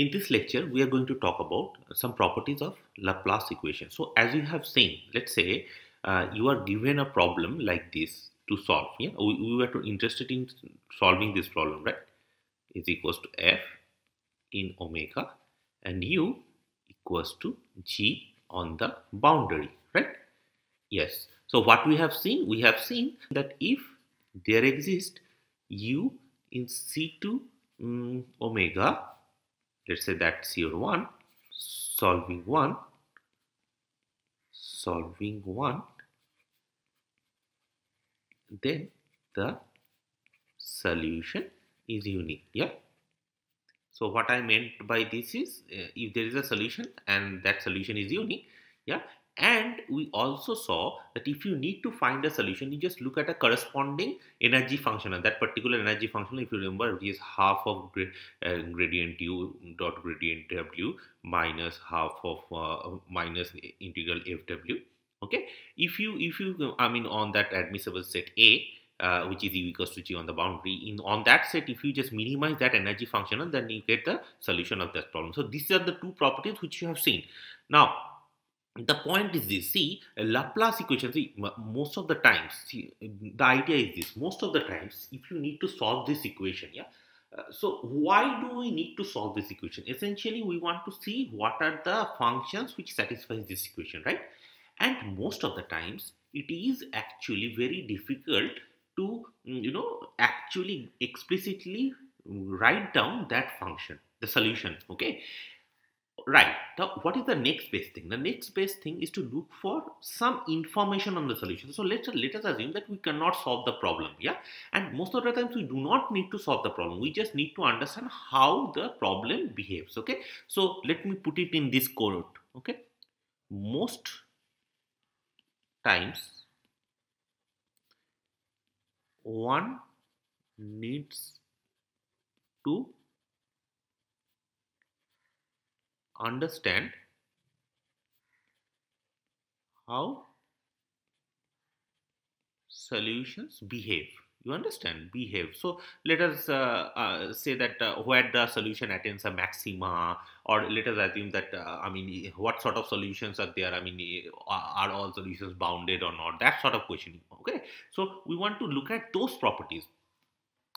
In this lecture, we are going to talk about some properties of Laplace equation. So as you have seen, let's say uh, you are given a problem like this to solve. Yeah, we, we were interested in solving this problem, right? Is equals to f in omega and u equals to g on the boundary, right? Yes. So what we have seen, we have seen that if there exists u in c2 um, mm, omega let's say that's your one solving one solving one then the solution is unique yeah so what i meant by this is uh, if there is a solution and that solution is unique yeah and we also saw that if you need to find a solution, you just look at a corresponding energy function. And that particular energy function, if you remember, is half of uh, gradient u dot gradient w minus half of uh, minus integral fw. Okay. If you, if you, I mean, on that admissible set A, uh, which is u equals to g on the boundary. In on that set, if you just minimize that energy function, then you get the solution of that problem. So these are the two properties which you have seen. Now the point is this see laplace equation see most of the times see, the idea is this most of the times if you need to solve this equation yeah uh, so why do we need to solve this equation essentially we want to see what are the functions which satisfies this equation right and most of the times it is actually very difficult to mm, you know actually explicitly write down that function the solution okay Right. Now, what is the next best thing? The next best thing is to look for some information on the solution. So let, us let us assume that we cannot solve the problem. Yeah. And most of the times we do not need to solve the problem. We just need to understand how the problem behaves. Okay. So let me put it in this quote. Okay. Most times one needs to understand how solutions behave you understand behave so let us uh, uh, say that uh, where the solution attains a maxima or let us assume that uh, i mean what sort of solutions are there i mean uh, are all solutions bounded or not that sort of question. okay so we want to look at those properties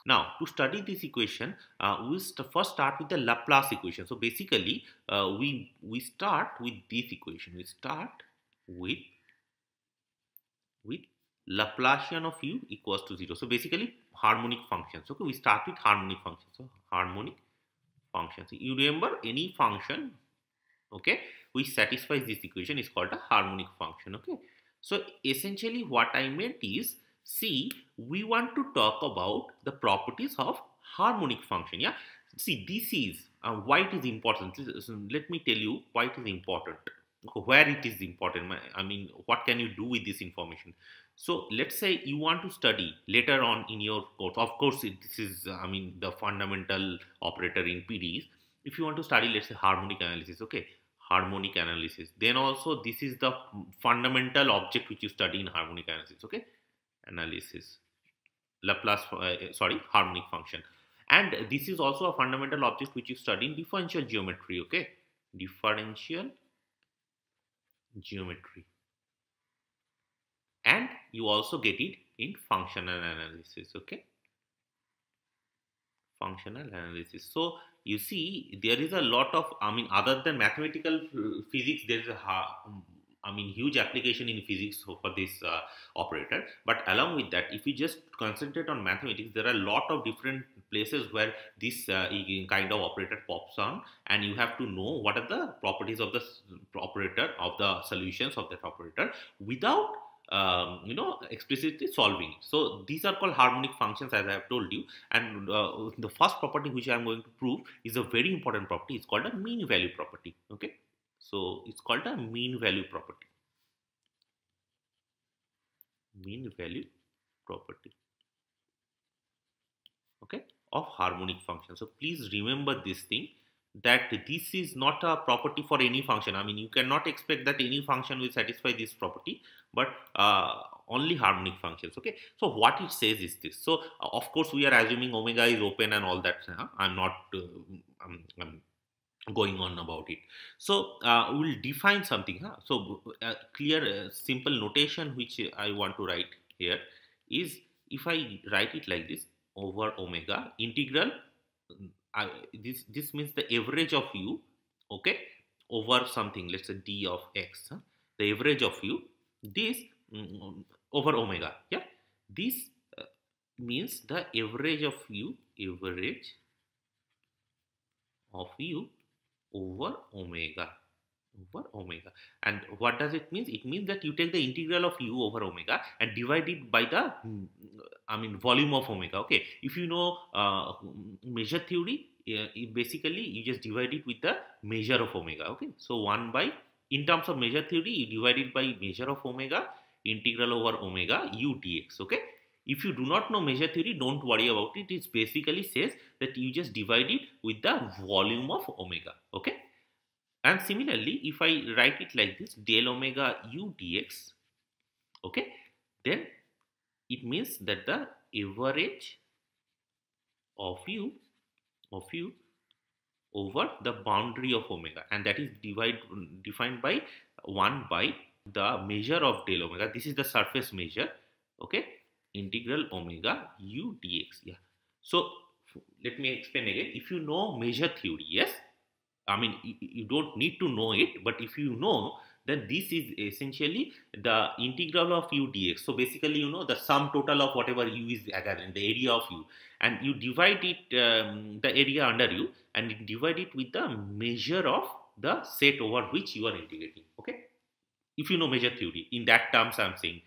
now, to study this equation, uh, we first start with the Laplace equation. So basically, uh, we, we start with this equation. We start with, with Laplacian of u equals to 0. So basically, harmonic functions. Okay, we start with harmonic functions. So harmonic functions. You remember any function, okay, which satisfies this equation is called a harmonic function, okay. So essentially what I meant is See, we want to talk about the properties of harmonic function. Yeah. See, this is uh, why it is important. Let me tell you why it is important. Where it is important. I mean, what can you do with this information? So let's say you want to study later on in your course. Of course, it, this is I mean the fundamental operator in PDEs. If you want to study, let's say harmonic analysis. Okay, harmonic analysis. Then also this is the mm, fundamental object which you study in harmonic analysis. Okay, analysis Laplace uh, eh, sorry harmonic function and this is also a fundamental object which you study in differential geometry okay differential geometry and you also get it in functional analysis okay functional analysis so you see there is a lot of i mean other than mathematical uh, physics there is a I mean, huge application in physics for this uh, operator. But along with that, if you just concentrate on mathematics, there are a lot of different places where this uh, kind of operator pops on, and you have to know what are the properties of the operator of the solutions of that operator without um, you know explicitly solving so these are called harmonic functions as i have told you and uh, the first property which i am going to prove is a very important property it's called a mean value property okay so it's called a mean value property. Mean value property. Okay, of harmonic function. So please remember this thing that this is not a property for any function. I mean, you cannot expect that any function will satisfy this property, but uh, only harmonic functions. Okay. So what it says is this. So uh, of course we are assuming omega is open and all that. Huh? I'm not. Uh, I'm, I'm going on about it so uh, we'll define something huh? so a uh, clear uh, simple notation which i want to write here is if i write it like this over omega integral mm, I, this this means the average of u okay over something let's say d of x huh? the average of u this mm, mm, over omega yeah this uh, means the average of u average of u over omega over omega and what does it mean it means that you take the integral of u over omega and divide it by the i mean volume of omega okay if you know uh, measure theory uh, basically you just divide it with the measure of omega okay so 1 by in terms of measure theory you divide it by measure of omega integral over omega u dx okay if you do not know measure theory, don't worry about it. It basically says that you just divide it with the volume of omega. Okay. And similarly, if I write it like this, del omega u dx, okay, then it means that the average of u of u over the boundary of omega and that is divide, defined by 1 by the measure of del omega. This is the surface measure, okay, integral omega u dx. Yeah. So let me explain again. If you know measure theory, yes, I mean you don't need to know it, but if you know, then this is essentially the integral of u dx. So basically, you know the sum total of whatever u is gathering, the area of u, and you divide it um, the area under u, and you divide it with the measure of the set over which you are integrating. Okay, if you know measure theory in that terms, I'm saying.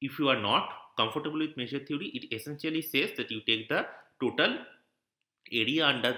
If you are not, comfortable with measure theory, it essentially says that you take the total area under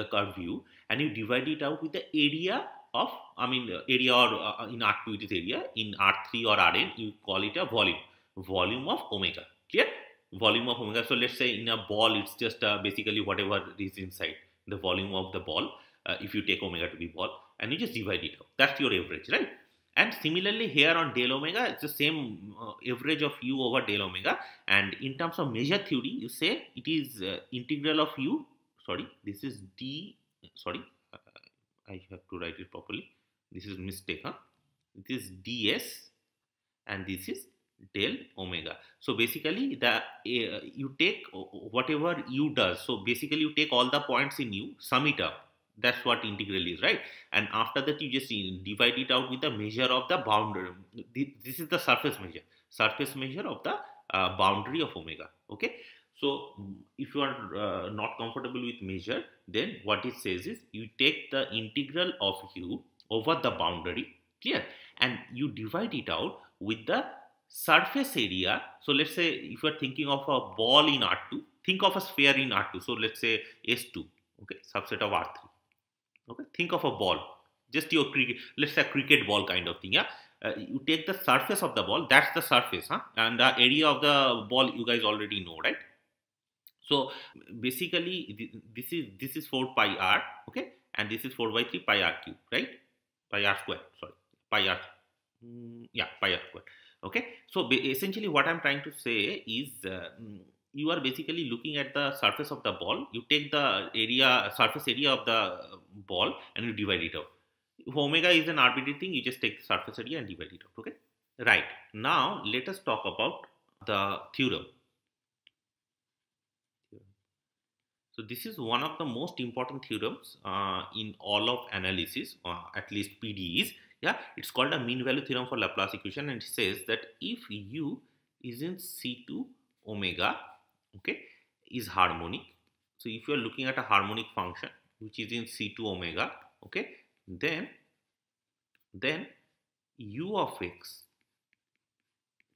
the curve view and you divide it out with the area of, I mean, uh, area or uh, uh in R2 it is area, in R3 or Rn you call it a volume, volume of omega, clear? Volume of omega. So let's say in a ball it's just uh, basically whatever is inside, the volume of the ball, uh, if you take omega to be ball and you just divide it out. That's your average, right? And similarly here on del omega, it's the same uh, average of u over del omega. And in terms of measure theory, you say it is uh, integral of u, sorry, this is d, sorry, uh, I have to write it properly. This is mistake, This is ds and this is del omega. So basically the uh, you take whatever u does. So basically you take all the points in u, sum it up that's what integral is, right? And after that, you just divide it out with the measure of the boundary. This is the surface measure, surface measure of the uh, boundary of omega, okay? So if you are uh, not comfortable with measure, then what it says is you take the integral of u over the boundary, clear? And you divide it out with the surface area. So let's say if you are thinking of a ball in R2, think of a sphere in R2. So let's say S2, okay, subset of R3 okay think of a ball just your cricket let's say cricket ball kind of thing yeah uh, you take the surface of the ball that's the surface huh and the area of the ball you guys already know right so basically this is this is 4 pi r okay and this is 4 by 3 pi r cube right pi r square sorry pi r mm, yeah pi r square okay so essentially what i'm trying to say is uh, mm, you are basically looking at the surface of the ball you take the area surface area of the uh, ball and you divide it out if omega is an arbitrary thing you just take the surface area and divide it out okay right now let us talk about the theorem so this is one of the most important theorems uh, in all of analysis uh, at least pdes yeah it's called a mean value theorem for laplace equation and it says that if u is in c2 omega okay is harmonic so if you are looking at a harmonic function which is in c2 omega okay then then u of x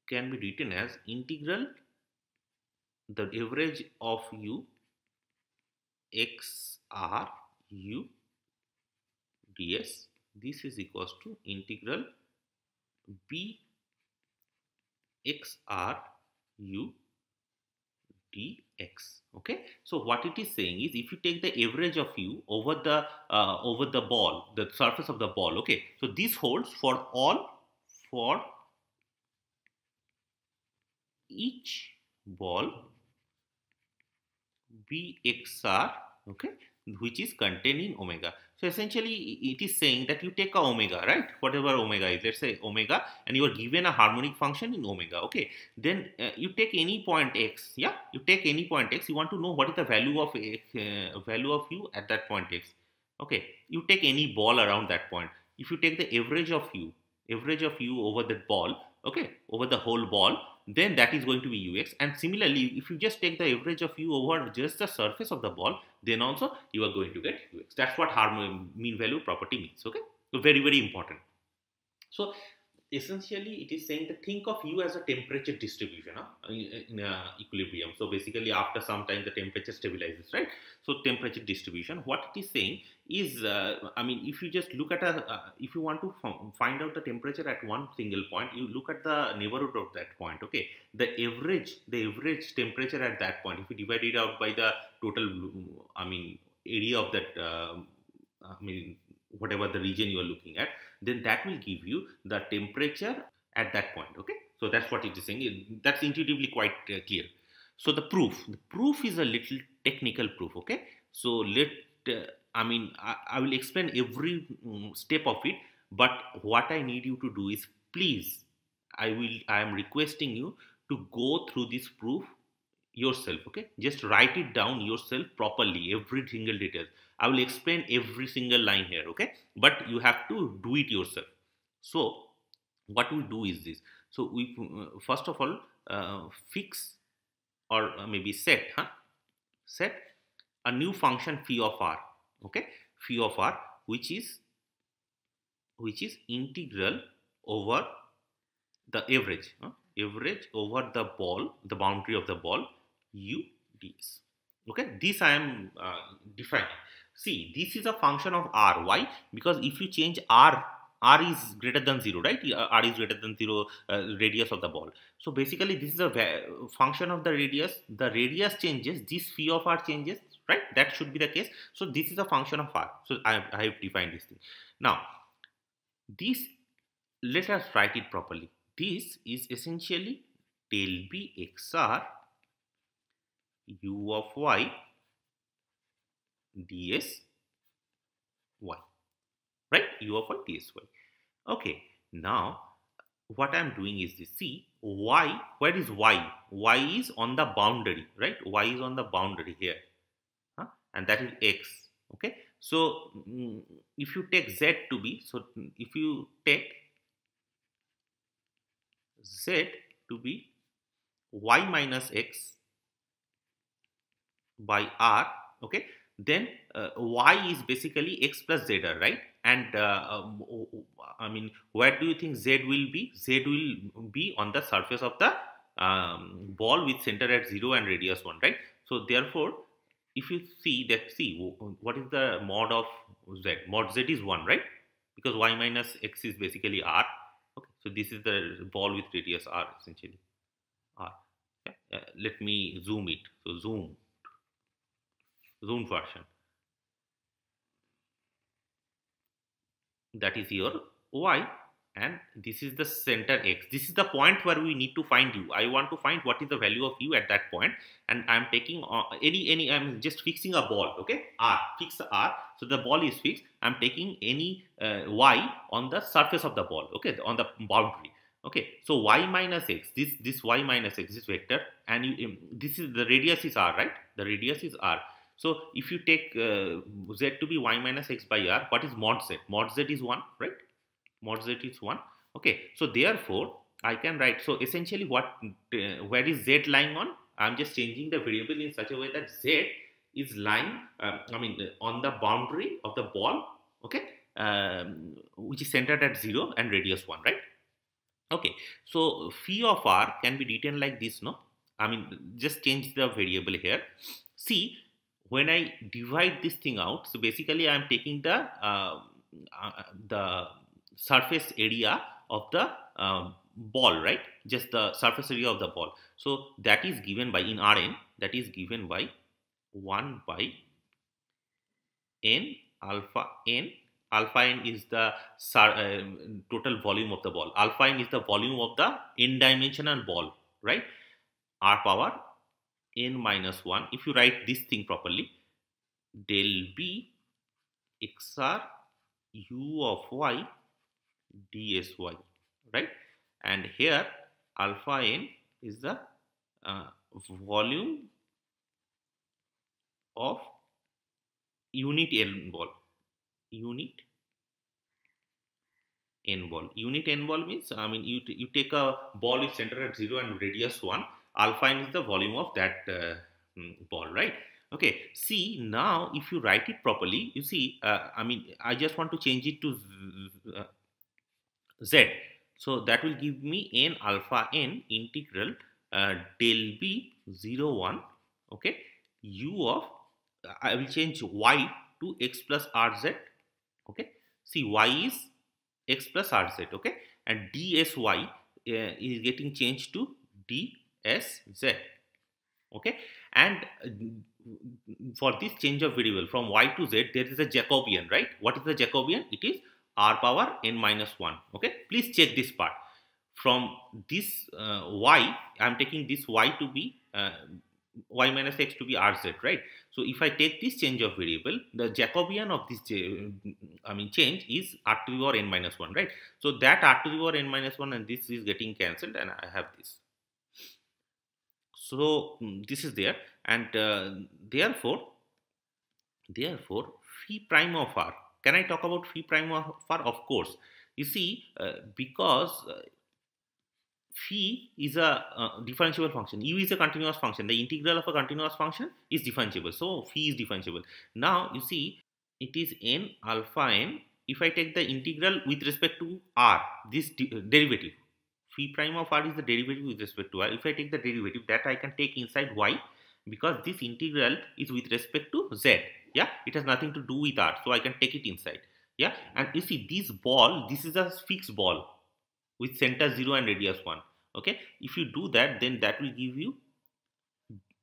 can be written as integral the average of u x r u ds this is equals to integral b x r u Bx, okay so what it is saying is if you take the average of u over the uh, over the ball the surface of the ball okay so this holds for all for each ball bxr okay which is contained in omega so essentially it is saying that you take a omega, right? Whatever omega is, let's say omega and you are given a harmonic function in omega, okay? Then uh, you take any point x, yeah? You take any point x, you want to know what is the value of x, uh, value of u at that point x. Okay, you take any ball around that point. If you take the average of u, average of u over that ball, okay, over the whole ball, then that is going to be ux and similarly if you just take the average of u over just the surface of the ball then also you are going to get ux that's what harmonic mean value property means okay so very very important so essentially it is saying that think of you as a temperature distribution huh? in, uh, equilibrium so basically after some time the temperature stabilizes right so temperature distribution what it is saying is uh, i mean if you just look at a uh, if you want to find out the temperature at one single point you look at the neighborhood of that point okay the average the average temperature at that point if you divide it out by the total i mean area of that uh, i mean whatever the region you are looking at then that will give you the temperature at that point okay so that's what it is saying that's intuitively quite uh, clear so the proof the proof is a little technical proof okay so let uh, i mean I, I, will explain every um, step of it but what i need you to do is please i will i am requesting you to go through this proof yourself okay just write it down yourself properly every single detail I will explain every single line here, okay? But you have to do it yourself. So what we do is this. So we uh, first of all uh, fix or uh, maybe set, huh? set a new function phi of r, okay? Phi of r which is which is integral over the average, huh? average over the ball, the boundary of the ball u ds. Okay, this I am uh, defining. See, this is a function of r. Why? Because if you change r, r is greater than 0, right? r is greater than 0 uh, radius of the ball. So basically, this is a function of the radius. The radius changes, this phi of r changes, right? That should be the case. So this is a function of r. So I have, I have defined this thing. Now, this, let us write it properly. This is essentially del b xr u of y dsy right u of y dsy okay now what i'm doing is this see y where is y y is on the boundary right y is on the boundary here huh? and that is x okay so mm, if you take z to be so if you take z to be y minus x by r okay then uh, y is basically x plus z right and uh, um, i mean where do you think z will be z will be on the surface of the um, ball with center at 0 and radius 1 right so therefore if you see that see what is the mod of z mod z is 1 right because y minus x is basically r okay so this is the ball with radius r essentially r uh, let me zoom it so zoom zoom version. That is your y and this is the center x. This is the point where we need to find u. I want to find what is the value of u at that point and I am taking uh, any, any I am just fixing a ball okay r fix r so the ball is fixed. I am taking any uh, y on the surface of the ball okay on the boundary okay so y minus x this this y minus x is vector and you, um, this is the radius is r right the radius is r so if you take uh, z to be y minus x by r, what is mod z? Mod z is 1, right? Mod z is 1. Okay, so therefore I can write, so essentially what, uh, where is z lying on? I'm just changing the variable in such a way that z is lying, uh, I mean, uh, on the boundary of the ball, okay, um, which is centered at 0 and radius 1, right? Okay, so phi of r can be written like this, no? I mean, just change the variable here. See, when I divide this thing out, so basically I am taking the um, uh, uh, the surface area of the um, ball, right? Just the surface area of the ball. So that is given by in Rn that is given by 1 by n alpha n. Alpha n is the uh, total volume of the ball. Alpha n is the volume of the n-dimensional ball, right? R power n minus 1 if you write this thing properly del b xr u of y dsy right and here alpha n is the uh, volume of unit n ball unit n ball unit n ball means i mean you, you take a ball is centered at 0 and radius 1 I'll is the volume of that uh, mm, ball, right? Okay, see now if you write it properly, you see, uh, I mean, I just want to change it to z. Uh, so that will give me n alpha n integral uh, del b 0 1, okay, u of, I will change y to x plus rz, okay. See y is x plus rz, okay, and dsy uh, is getting changed to d sz okay and uh, for this change of variable from y to z there is a jacobian right what is the jacobian it is r power n minus 1 okay please check this part from this uh, y i am taking this y to be uh, y minus x to be rz right so if i take this change of variable the jacobian of this uh, i mean change is r to the power n minus 1 right so that r to the power n minus 1 and this is getting cancelled and i have this so mm, this is there and uh, therefore therefore phi prime of r can i talk about phi prime of r of course you see uh, because uh, phi is a uh, differentiable function u is a continuous function the integral of a continuous function is differentiable so phi is differentiable now you see it is n alpha n if i take the integral with respect to r this de uh, derivative phi prime of r is the derivative with respect to r. If I take the derivative that I can take inside y because this integral is with respect to z. Yeah, it has nothing to do with r. So I can take it inside. Yeah, and you see this ball, this is a fixed ball with center 0 and radius 1. Okay, if you do that then that will give you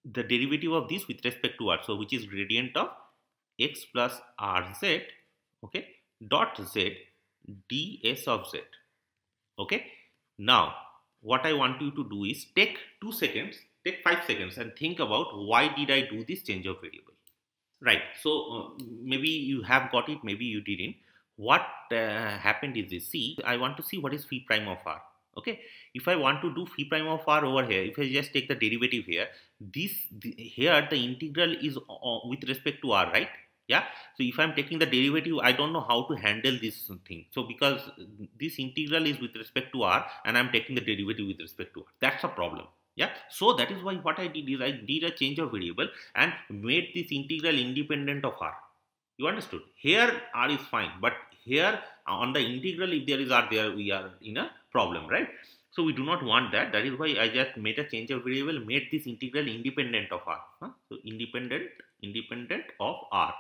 the derivative of this with respect to r. So which is gradient of x plus rz okay dot z ds of z okay now, what I want you to do is take 2 seconds, take 5 seconds and think about why did I do this change of variable. Right, so uh, maybe you have got it, maybe you didn't. What uh, happened is this, see, I want to see what is phi prime of r. Okay, if I want to do phi prime of r over here, if I just take the derivative here, this the, here the integral is uh, with respect to r, right? yeah so if i'm taking the derivative i don't know how to handle this thing so because this integral is with respect to r and i'm taking the derivative with respect to r that's a problem yeah so that is why what i did is i did a change of variable and made this integral independent of r you understood here r is fine but here on the integral if there is r there we are in a problem right so we do not want that that is why i just made a change of variable made this integral independent of r huh? so independent independent of r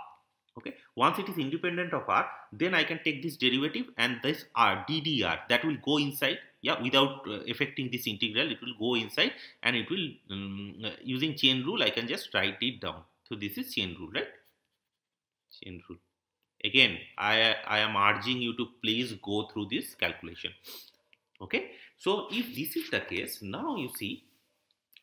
okay once it is independent of r then i can take this derivative and this r ddr that will go inside yeah without uh, affecting this integral it will go inside and it will um, uh, using chain rule i can just write it down so this is chain rule right chain rule again i i am urging you to please go through this calculation okay so if this is the case now you see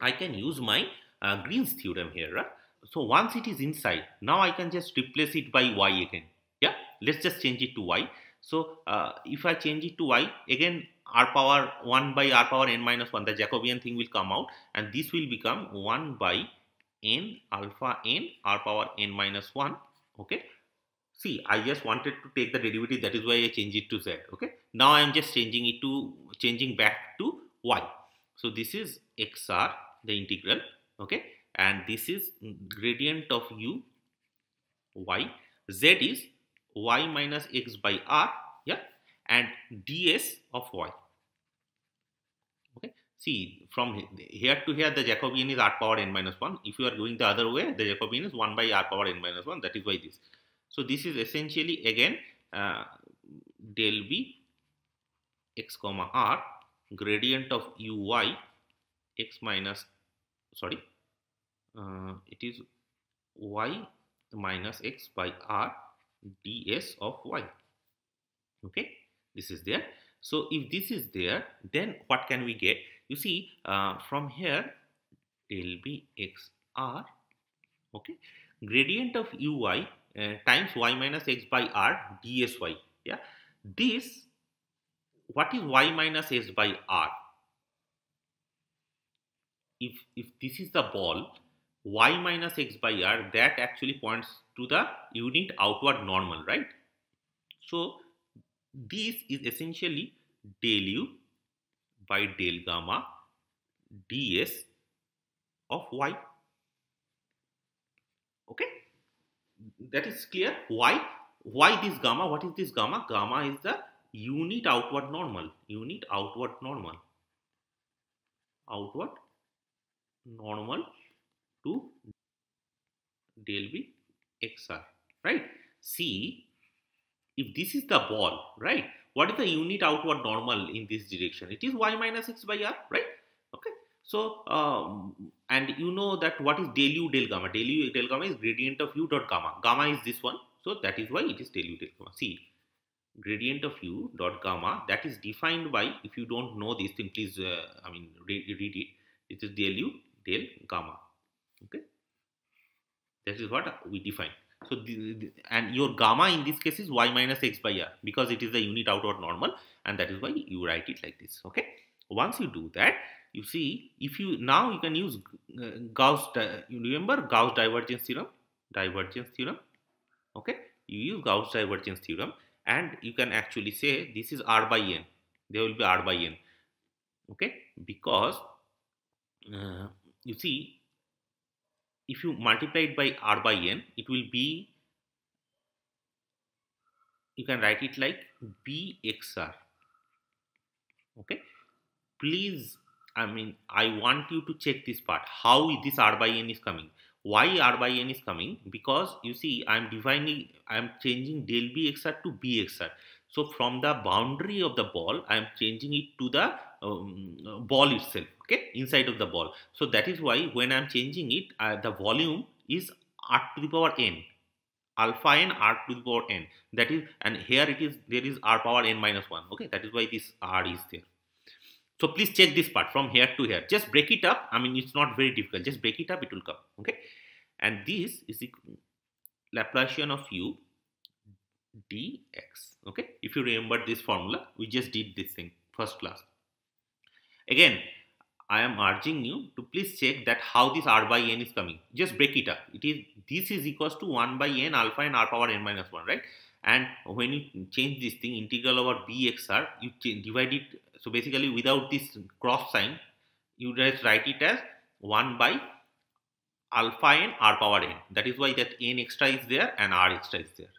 i can use my uh, green's theorem here right so once it is inside now I can just replace it by y again yeah let's just change it to y so uh, if I change it to y again r power 1 by r power n minus 1 the Jacobian thing will come out and this will become 1 by n alpha n r power n minus 1 okay see I just wanted to take the derivative that is why I change it to z okay now I am just changing it to changing back to y so this is xr the integral okay and this is gradient of u y z is y minus x by r yeah and ds of y okay see from here to here the jacobian is r power n minus 1 if you are going the other way the jacobian is 1 by r power n minus 1 that is why this so this is essentially again uh, del v x comma r gradient of u y x minus sorry uh, it is y minus x by r ds of y okay this is there so if this is there then what can we get you see uh, from here del b x r okay gradient of u y uh, times y minus x by r ds y. yeah this what is y minus x by r if if this is the ball y minus x by r that actually points to the unit outward normal right so this is essentially del u by del gamma ds of y okay that is clear why why this gamma what is this gamma gamma is the unit outward normal unit outward normal outward normal to deal with XR, right? See, if this is the ball, right? What is the unit outward normal in this direction? It is y minus x by r, right? Okay. So, um, and you know that what is del u del gamma? Del u del gamma is gradient of u dot gamma. Gamma is this one. So, that is why it is del u del gamma. See, gradient of u dot gamma that is defined by, if you don't know this, thing please, uh, I mean, read it. It is del u del gamma okay that is what we define so the, the, and your gamma in this case is y minus x by r because it is the unit outward normal and that is why you write it like this okay once you do that you see if you now you can use uh, gauss you remember gauss divergence theorem divergence theorem okay you use gauss divergence theorem and you can actually say this is r by n there will be r by n okay because uh, you see if you multiply it by r by n it will be you can write it like bxr okay please i mean i want you to check this part how this r by n is coming why r by n is coming because you see i am defining. i am changing del bxr to bxr so from the boundary of the ball, I am changing it to the um, ball itself, okay, inside of the ball. So that is why when I am changing it, uh, the volume is r to the power n, alpha n r to the power n. That is, and here it is, there is r power n minus 1, okay, that is why this r is there. So please check this part from here to here. Just break it up. I mean, it's not very difficult. Just break it up, it will come. Okay. And this is the Laplacian of u dx okay if you remember this formula we just did this thing first class again I am urging you to please check that how this r by n is coming. Just break it up. It is this is equals to 1 by n alpha and r power n minus 1, right? And when you change this thing, integral over bxr, you divide it. So basically, without this cross sign, you just write it as 1 by alpha n r power n. That is why that n extra is there and r extra is there.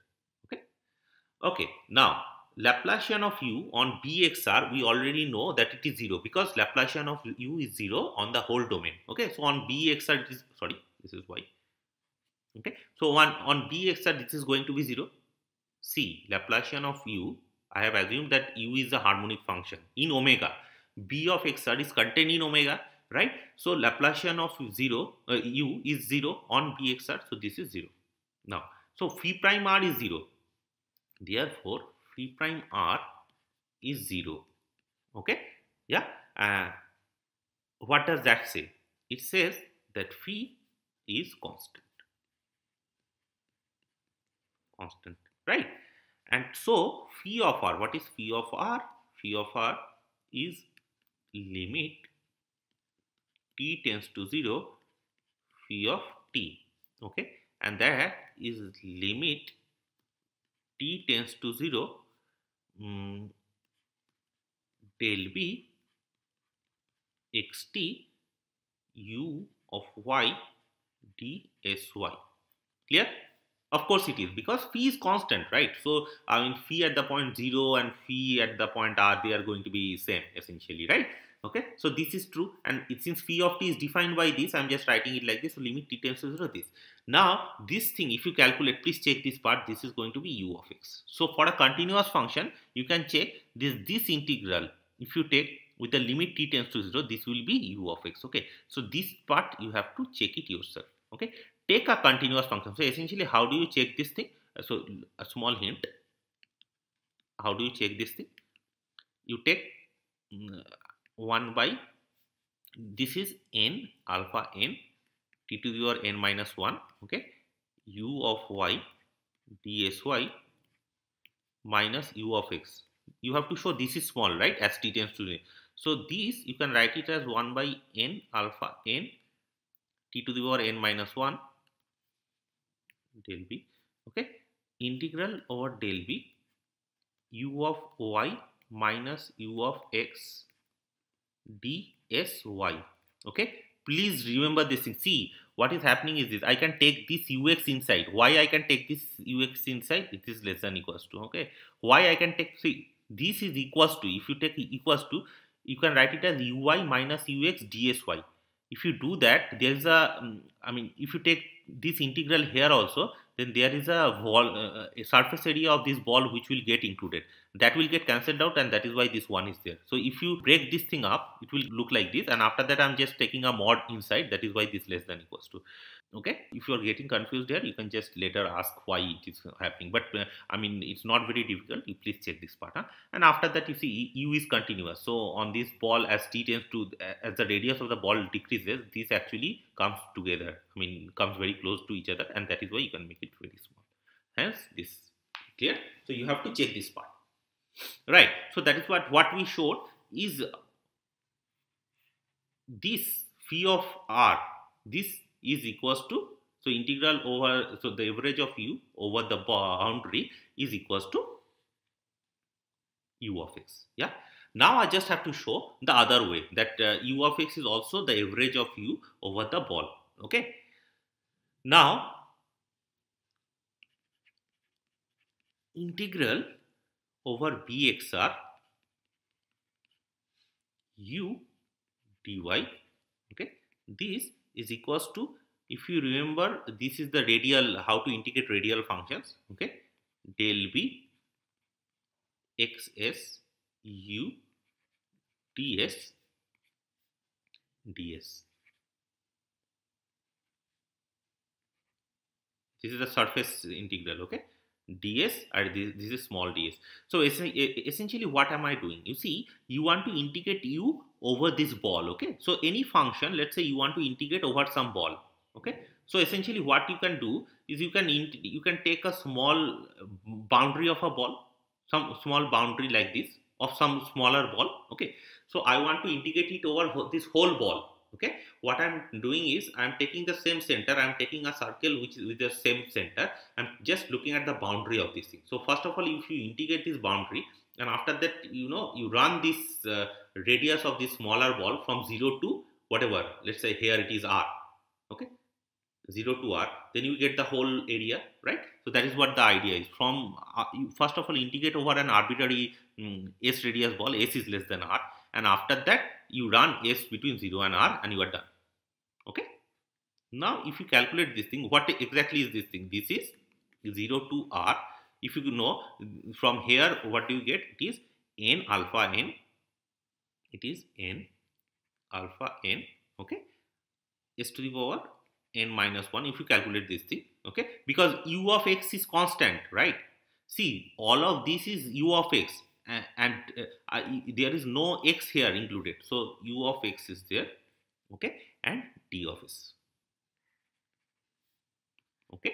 Okay, now Laplacian of u on bxr, we already know that it is 0 because Laplacian of u is 0 on the whole domain. Okay, so on bxr, it is, sorry, this is y. Okay, so on, on bxr, this is going to be 0. See, Laplacian of u, I have assumed that u is a harmonic function in omega. b of xr is contained in omega, right? So Laplacian of 0, uh, u is 0 on bxr, so this is 0. Now, so phi prime r is 0 Therefore, phi prime r is 0. Okay? Yeah. Uh, what does that say? It says that phi is constant. Constant. Right? And so, phi of r, what is phi of r? Phi of r is limit t tends to 0 phi of t okay and that is limit t tends to 0 um, del b xt u of y dsy clear of course it is because phi is constant right so i mean phi at the point 0 and phi at the point r they are going to be same essentially right okay so this is true and it, since phi of t is defined by this i'm just writing it like this so limit t tends to 0 this now this thing if you calculate please check this part this is going to be u of x so for a continuous function you can check this this integral if you take with the limit t tends to 0 this will be u of x okay so this part you have to check it yourself okay take a continuous function so essentially how do you check this thing uh, so a small hint how do you check this thing you take mm, 1 by this is n alpha n t to the power n minus 1 okay u of y dsy minus u of x you have to show this is small right as t tends to the so this you can write it as 1 by n alpha n t to the power n minus 1 del b okay integral over del b u of y minus u of x dsy okay please remember this thing see what is happening is this i can take this ux inside why i can take this ux inside it is less than equals to okay why i can take see this is equals to if you take equals to you can write it as ui minus ux dsy if you do that there is a. Mm, I mean if you take this integral here also then there is a, ball, uh, uh, a surface area of this ball which will get included that will get cancelled out and that is why this one is there. So if you break this thing up, it will look like this and after that I'm just taking a mod inside that is why this less than equals to. Okay, if you are getting confused here, you can just later ask why it is happening. But uh, I mean, it's not very difficult. You please check this part. Huh? And after that, you see U is continuous. So on this ball, as t tends to, as the radius of the ball decreases, this actually comes together. I mean, comes very close to each other, and that is why you can make it very small. Hence, this clear. So you have to check this part right so that is what what we showed is this phi of r this is equals to so integral over so the average of u over the boundary is equals to u of x yeah now i just have to show the other way that uh, u of x is also the average of u over the ball okay now integral over bxr u dy okay this is equals to if you remember this is the radial how to integrate radial functions okay del b xs u ds ds this is the surface integral okay ds or this, this is small ds. So essentially what am I doing? You see, you want to integrate u over this ball, okay? So any function, let's say you want to integrate over some ball, okay? So essentially what you can do is you can you can take a small uh, boundary of a ball, some small boundary like this of some smaller ball, okay? So I want to integrate it over this whole ball, okay what i'm doing is i'm taking the same center i'm taking a circle which is with the same center i'm just looking at the boundary of this thing so first of all if you integrate this boundary and after that you know you run this uh, radius of this smaller ball from 0 to whatever let's say here it is r okay 0 to r then you get the whole area right so that is what the idea is from uh, you first of all integrate over an arbitrary um, s radius ball s is less than r and after that you run s between 0 and r and you are done okay now if you calculate this thing what exactly is this thing this is 0 to r if you know from here what do you get it is n alpha n it is n alpha n okay s to the power n minus 1 if you calculate this thing okay because u of x is constant right see all of this is u of x and, uh, I, there is no x here included so u of x is there okay and d of s okay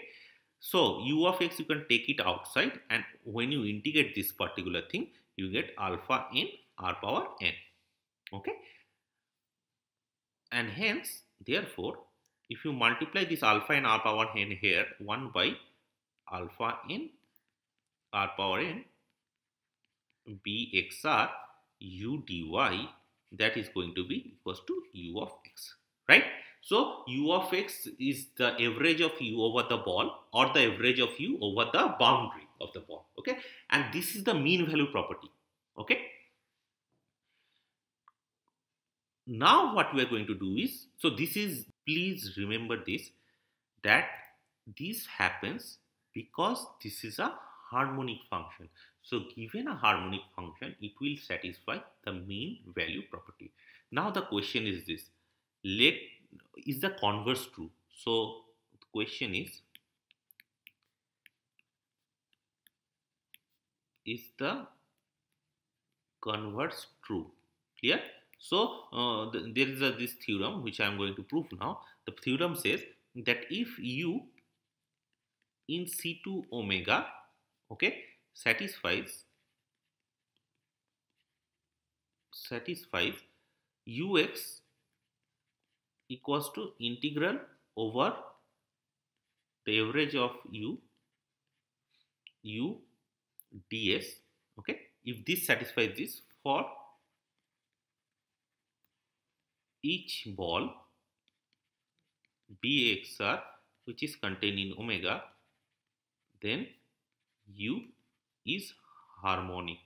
so u of x you can take it outside and when you integrate this particular thing you get alpha in r power n okay and hence therefore if you multiply this alpha in r power n here 1 by alpha in r power n bxr u dy that is going to be equals to u of x right so u of x is the average of u over the ball or the average of u over the boundary of the ball okay and this is the mean value property okay now what we are going to do is so this is please remember this that this happens because this is a harmonic function so given a harmonic function, it will satisfy the mean value property. Now the question is this, let is the converse true? So the question is, is the converse true? Clear? So uh, there is a, this theorem which I am going to prove now. The theorem says that if u in C2 omega, okay, satisfies satisfies ux equals to integral over the average of u u ds okay if this satisfies this for each ball bxr which is contained in omega then u is harmonic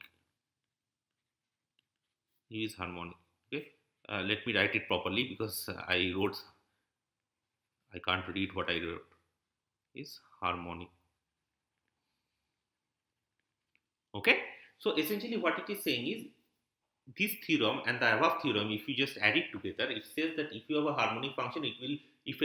is harmonic okay uh, let me write it properly because uh, I wrote I can't read what I wrote is harmonic okay so essentially what it is saying is this theorem and the above theorem if you just add it together it says that if you have a harmonic function it will if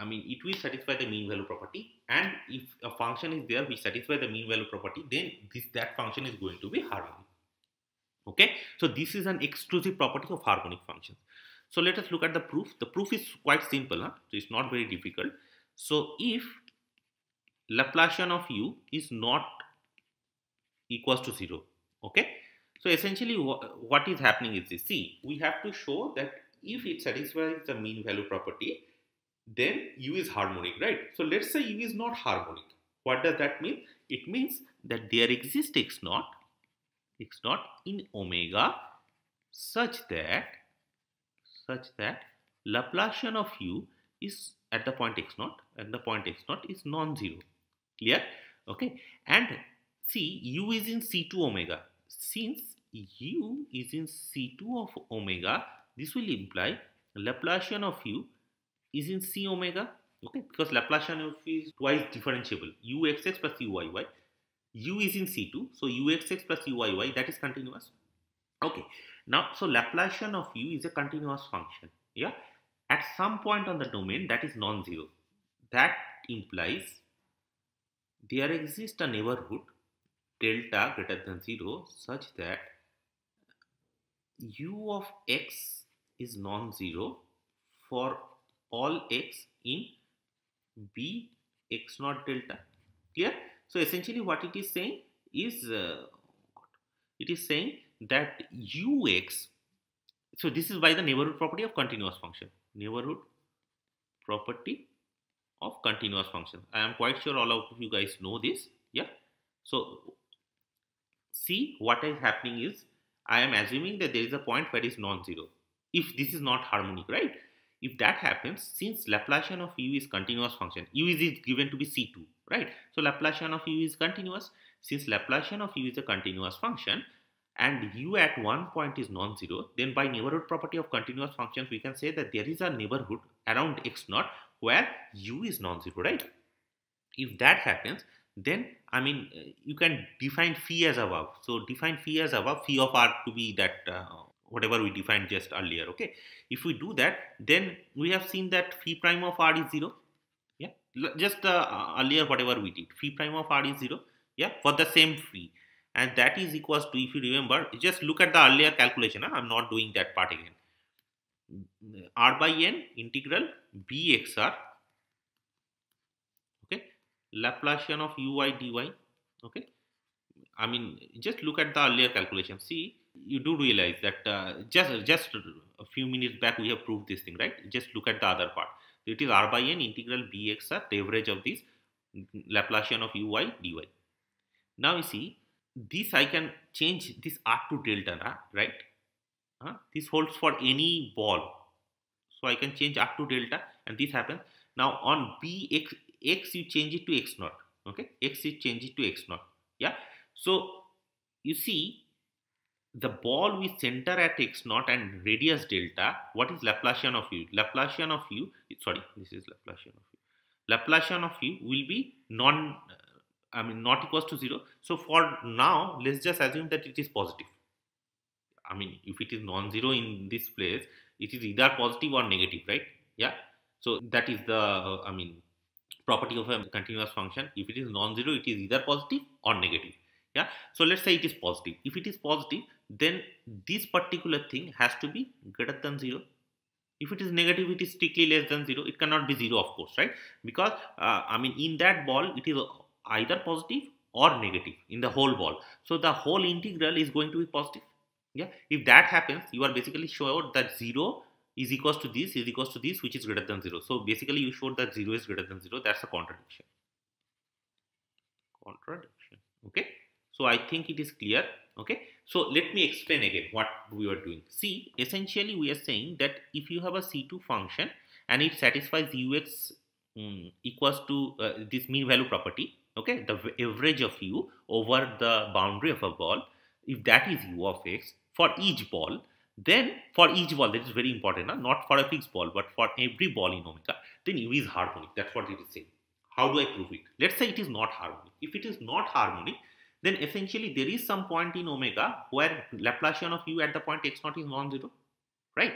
I mean it will satisfy the mean value property and if a function is there which satisfies the mean value property then this that function is going to be harmonic okay so this is an exclusive property of harmonic functions so let us look at the proof the proof is quite simple huh? so it's not very difficult so if Laplacian of u is not equals to 0 okay so essentially what is happening is this see we have to show that if it satisfies the mean value property, then U is harmonic, right? So let's say U is not harmonic. What does that mean? It means that there exists x naught, x naught in omega such that, such that Laplacian of U is at the point x naught and the point x naught is non-zero. Clear? Okay. And see, U is in C2 omega. Since U is in C2 of omega, this will imply Laplacian of u is in c omega, okay, because Laplacian of u is twice differentiable, uxx plus uyy. u is in c2, so uxx plus uyy, that is continuous. Okay, now, so Laplacian of u is a continuous function, yeah. At some point on the domain that is non-zero, that implies there exists a neighborhood delta greater than 0 such that u of x is non-zero for all x in b x naught delta clear so essentially what it is saying is uh, it is saying that ux so this is by the neighborhood property of continuous function neighborhood property of continuous function i am quite sure all of you guys know this yeah so see what is happening is i am assuming that there is a point where is non-zero if this is not harmonic, right? If that happens, since Laplacian of u is continuous function, u is given to be c2, right? So Laplacian of u is continuous. Since Laplacian of u is a continuous function, and u at one point is non-zero, then by neighborhood property of continuous functions, we can say that there is a neighborhood around x0 where u is non-zero, right? If that happens, then I mean uh, you can define phi as above. So define phi as above, phi of r to be that uh, whatever we defined just earlier okay if we do that then we have seen that phi prime of r is 0 yeah just uh, uh, earlier whatever we did phi prime of r is 0 yeah for the same phi and that is equals to if you remember just look at the earlier calculation huh? i'm not doing that part again r by n integral bxr okay laplacian of ui dy okay i mean just look at the earlier calculation see you do realize that uh, just uh, just a few minutes back we have proved this thing, right? Just look at the other part. It is r by n integral bxr the average of this Laplacian of ui dy. Now you see this I can change this r to delta right? Uh, this holds for any ball. So I can change r to delta and this happens. Now on bx x you change it to x naught. Okay, x you change it to x naught. Yeah. So you see the ball we center at x naught and radius delta, what is Laplacian of u? Laplacian of u, sorry, this is Laplacian of u. Laplacian of u will be non, I mean, not equals to 0. So for now, let's just assume that it is positive. I mean, if it is non-zero in this place, it is either positive or negative, right? Yeah. So that is the, uh, I mean, property of a continuous function. If it is non-zero, it is either positive or negative. Yeah. So let's say it is positive. If it is positive, then this particular thing has to be greater than 0 if it is negative it is strictly less than 0 it cannot be 0 of course right because uh, i mean in that ball it is either positive or negative in the whole ball so the whole integral is going to be positive yeah if that happens you are basically sure that 0 is equals to this is equals to this which is greater than 0 so basically you showed that 0 is greater than 0 that's a contradiction contradiction okay so I think it is clear. Okay. So let me explain again what we are doing. See, essentially we are saying that if you have a C2 function and it satisfies ux um, mm, equals to uh, this mean value property, okay, the average of u over the boundary of a ball, if that is u of x for each ball, then for each ball, that is very important, huh? not for a fixed ball, but for every ball in omega, then u is harmonic. That's what it is saying. How do I prove it? Let's say it is not harmonic. If it is not harmonic, then essentially there is some point in omega where Laplacian of u at the point x naught is non-zero, right?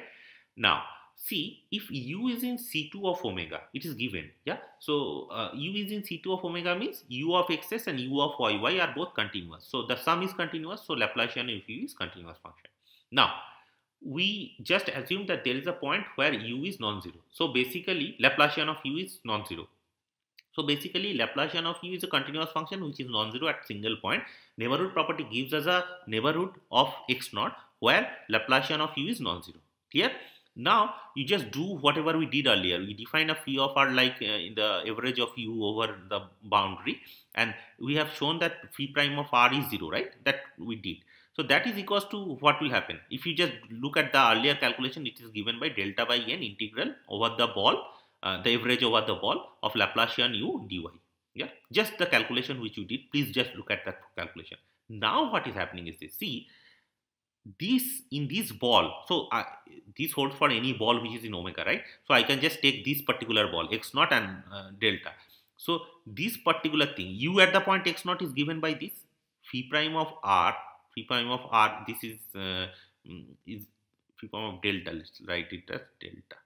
Now, see, if u is in C2 of omega, it is given, yeah? So, uh, u is in C2 of omega means u of xs and u of yy are both continuous. So, the sum is continuous, so Laplacian of u is continuous function. Now, we just assume that there is a point where u is non-zero. So, basically, Laplacian of u is non-zero, so basically Laplacian of u is a continuous function which is non-zero at single point. Neighborhood property gives us a neighborhood of x naught where Laplacian of u is non-zero. Clear? Now you just do whatever we did earlier. We define a phi of r like uh, in the average of u over the boundary and we have shown that phi prime of r is 0 right that we did. So that is equals to what will happen. If you just look at the earlier calculation it is given by delta by n integral over the ball uh, the average over the ball of Laplacian u dy. Yeah, just the calculation which you did. Please just look at that calculation. Now what is happening is this. See, this in this ball. So uh, this holds for any ball which is in omega, right? So I can just take this particular ball x naught and uh, delta. So this particular thing u at the point x naught is given by this phi prime of r phi prime of r. This is uh, mm, is phi prime of delta. Let's write it as delta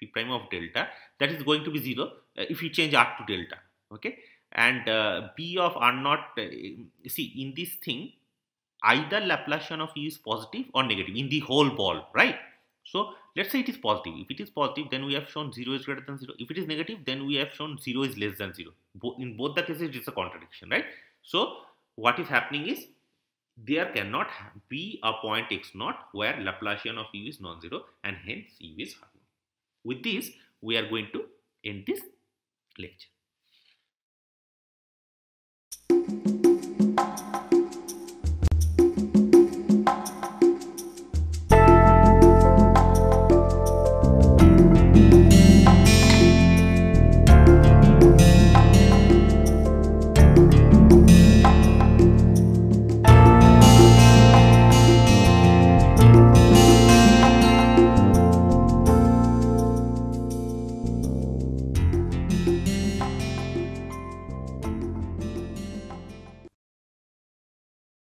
phi prime of delta that is going to be 0 uh, if you change r to delta okay and uh, b of r naught uh, see in this thing either Laplacian of E is positive or negative in the whole ball right so let's say it is positive if it is positive then we have shown 0 is greater than 0 if it is negative then we have shown 0 is less than 0 Bo in both the cases it is a contradiction right so what is happening is there cannot be a point x naught where Laplacian of U is non-zero and hence U is with this, we are going to end this lecture.